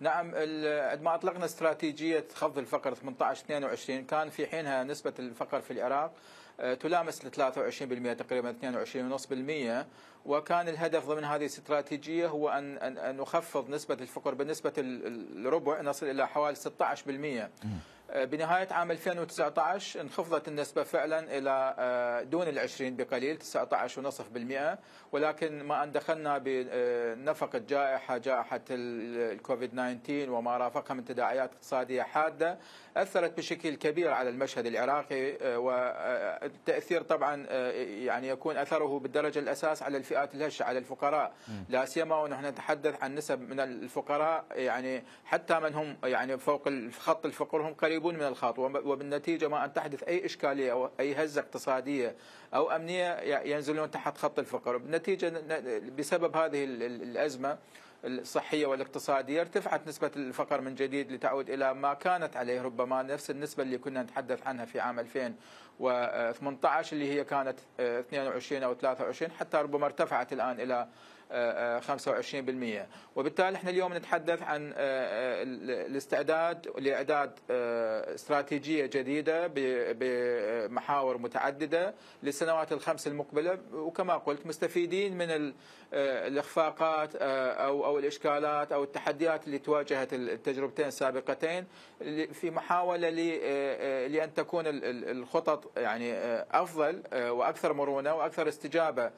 نعم عندما اطلقنا استراتيجيه خفض الفقر 18 22 كان في حينها نسبه الفقر في العراق آه، تلامس 23% تقريبا 22.5% وكان الهدف ضمن هذه الاستراتيجيه هو ان ان نخفض نسبه الفقر بنسبه الربع نصل الى حوالي 16% آه، بنهاية عام 2019 انخفضت النسبة فعلا إلى آه، دون العشرين بقليل 19.5% ولكن ما أن دخلنا بنفقة آه، جائحة جائحة الكوفيد 19 وما رافقها من تداعيات اقتصادية حادة أثرت بشكل كبير على المشهد العراقي والتأثير طبعا يعني يكون أثره بالدرجة الأساس على الفئات الهشة على الفقراء لا سيما ونحن نتحدث عن نسب من الفقراء يعني حتى من هم يعني فوق خط الفقر هم قريب قريبون من الخط وبالنتيجة ما أن تحدث أي إشكالية أو أي هزة اقتصادية أو أمنية ينزلون تحت خط الفقر بالنتيجة بسبب هذه الأزمة الصحية والاقتصادية ارتفعت نسبة الفقر من جديد لتعود إلى ما كانت عليه ربما نفس النسبة اللي كنا نتحدث عنها في عام 2018 اللي هي كانت 22 آه، أو 23 حتى ربما ارتفعت الآن إلى 25% آه، آه، وبالتالي احنا اليوم نتحدث عن الاستعداد لاعداد استراتيجيه جديده بمحاور متعدده للسنوات الخمس المقبله وكما قلت مستفيدين من الاخفاقات او أو الإشكالات أو التحديات اللي تواجهت التجربتين السابقتين في محاولة آه، آه، لأن تكون الخطط يعني آه، أفضل وأكثر مرونة وأكثر استجابة